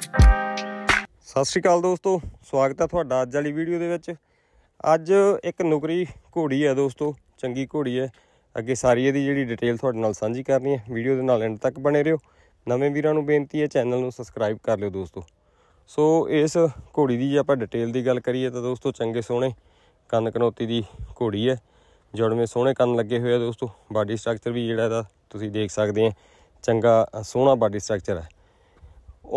ਸਤਿ ਸ਼੍ਰੀ ਅਕਾਲ ਦੋਸਤੋ ਸਵਾਗਤ ਹੈ ਤੁਹਾਡਾ ਅੱਜ ਵਾਲੀ ਵੀਡੀਓ ਦੇ ਵਿੱਚ ਅੱਜ ਇੱਕ ਨੁਕਰੀ ਘੋੜੀ ਹੈ ਦੋਸਤੋ ਚੰਗੀ ਘੋੜੀ ਹੈ ਅੱਗੇ ਸਾਰੀ ਇਹਦੀ ਜਿਹੜੀ ਡਿਟੇਲ ਤੁਹਾਡੇ ਨਾਲ ਸਾਂਝੀ ਕਰਨੀ ਹੈ ਵੀਡੀਓ ਦੇ ਨਾਲ ਐਂਡ ਤੱਕ ਬਣੇ ਰਹੋ ਨਵੇਂ ਵੀਰਾਂ ਨੂੰ ਬੇਨਤੀ ਹੈ ਚੈਨਲ ਨੂੰ ਸਬਸਕ੍ਰਾਈਬ ਕਰ ਲਿਓ ਦੋਸਤੋ ਸੋ ਇਸ ਘੋੜੀ ਦੀ ਜੇ ਆਪਾਂ ਡਿਟੇਲ ਦੀ ਗੱਲ ਕਰੀਏ ਤਾਂ ਦੋਸਤੋ ਚੰਗੇ ਸੋਹਣੇ ਕੰਨ ਕਨੋਤੀ ਦੀ ਘੋੜੀ ਹੈ ਜੜਵੇਂ ਸੋਹਣੇ ਕੰਨ ਲੱਗੇ ਹੋਏ ਆ ਦੋਸਤੋ ਬਾਡੀ ਸਟਰਕਚਰ ਵੀ ਜਿਹੜਾ ਇਹਦਾ ਤੁਸੀਂ ਦੇਖ ਸਕਦੇ ਆ ਚੰਗਾ ਸੋਹਣਾ ਬਾਡੀ ਸਟਰਕਚਰ ਹੈ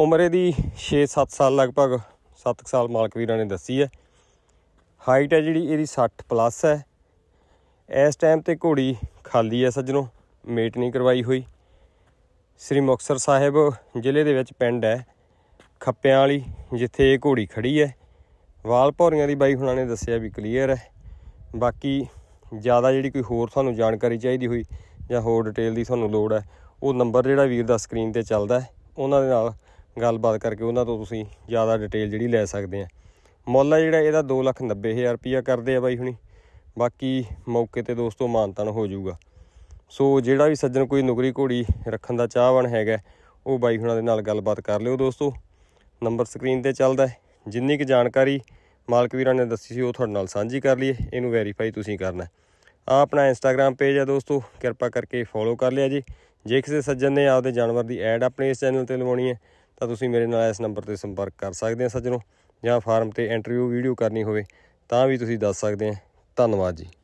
ਉਮਰ ਇਹਦੀ 6-7 ਸਾਲ ਲਗਭਗ 7 ਸਾਲ ਮਾਲਕ ਵੀਰਾਂ ਨੇ ਦੱਸੀ ਹੈ ਹਾਈਟ ਹੈ ਜਿਹੜੀ ਇਹਦੀ 60 ਪਲੱਸ ਹੈ ਇਸ ਟਾਈਮ ਤੇ ਘੋੜੀ ਖਾਲੀ ਹੈ ਸੱਜਣੋ ਮੇਟ ਨਹੀਂ ਕਰਵਾਈ ਹੋਈ ਸ੍ਰੀ ਮੁਕਸਰ ਸਾਹਿਬ ਜ਼ਿਲ੍ਹੇ ਦੇ ਵਿੱਚ ਪਿੰਡ ਹੈ ਖੱਪਿਆਂ ਵਾਲੀ ਜਿੱਥੇ ਇਹ ਘੋੜੀ ਖੜੀ ਹੈ ਵਾਲਪੌਰੀਆਂ ਦੀ ਬਾਈ ਹੁਣਾਂ ਨੇ ਦੱਸਿਆ ਵੀ ਕਲੀਅਰ ਹੈ ਬਾਕੀ ਜ਼ਿਆਦਾ ਜਿਹੜੀ ਕੋਈ ਹੋਰ ਤੁਹਾਨੂੰ ਜਾਣਕਾਰੀ ਚਾਹੀਦੀ ਹੋਈ ਜਾਂ ਹੋਰ ਡਿਟੇਲ ਦੀ ਤੁਹਾਨੂੰ ਲੋੜ ਹੈ ਉਹ ਨੰਬਰ ਜਿਹੜਾ ਵੀਰ ਦਾ ਸਕਰੀਨ ਤੇ ਚੱਲਦਾ ਹੈ ਉਹਨਾਂ ਦੇ ਨਾਲ ਗੱਲਬਾਤ ਕਰਕੇ ਉਹਨਾਂ ਤੋਂ ਤੁਸੀਂ ਜ਼ਿਆਦਾ ਡਿਟੇਲ ਜਿਹੜੀ ਲੈ ਸਕਦੇ ਆ ਮੁੱਲ ਆ ਜਿਹੜਾ ਇਹਦਾ 2,90,000 ਰੁਪਇਆ ਕਰਦੇ ਆ ਬਾਈ ਹੁਣੀ ਬਾਕੀ ਮੌਕੇ ਤੇ ਦੋਸਤੋ ਮਾਨਤਨ ਹੋ ਜਾਊਗਾ ਸੋ ਜਿਹੜਾ ਵੀ ਸੱਜਣ ਕੋਈ ਨੁਗਰੀ ਘੋੜੀ ਰੱਖਣ ਦਾ ਚਾਹਵਨ ਹੈਗਾ ਉਹ ਬਾਈ ਹੁਣਾਂ ਦੇ ਨਾਲ ਗੱਲਬਾਤ ਕਰ ਲਿਓ ਦੋਸਤੋ ਨੰਬਰ ਸਕਰੀਨ ਤੇ ਚੱਲਦਾ ਜਿੰਨੀ ਕਿ ਜਾਣਕਾਰੀ ਮਾਲਕ ਵੀਰਾਂ ਨੇ ਦੱਸੀ ਸੀ ਉਹ ਤੁਹਾਡੇ ਨਾਲ ਸਾਂਝੀ ਕਰ ਲਈਏ ਇਹਨੂੰ ਵੈਰੀਫਾਈ ਤੁਸੀਂ ਕਰਨਾ ਆ ਆਪਣਾ ਇੰਸਟਾਗ੍ਰam ਪੇਜ ਆ ਦੋਸਤੋ ਕਿਰਪਾ ਕਰਕੇ ਫੋਲੋ ਕਰ ਲਿਆ ਜੀ ਜੇ ਕਿਸੇ ਸੱਜਣ ਨੇ ਆਪਦੇ ਜਾਨਵਰ ਦੀ ਐਡ ਆਪਣੇ ਇਸ ਚੈਨਲ ਤੇ ਲਵਾਉਣੀ ਹੈ ਤਾਂ ਤੁਸੀਂ ਮੇਰੇ ਨਾਲ ਇਸ ਨੰਬਰ ਤੇ ਸੰਪਰਕ ਕਰ ਸਕਦੇ ਹੋ ਸੱਜਣੋ ਜਾਂ ਫਾਰਮ ਤੇ ਇੰਟਰਵਿਊ ਵੀਡੀਓ ਕਰਨੀ ਹੋਵੇ ਤਾਂ ਵੀ ਤੁਸੀਂ ਦੱਸ ਸਕਦੇ ਹੋ ਧੰਨਵਾਦ ਜੀ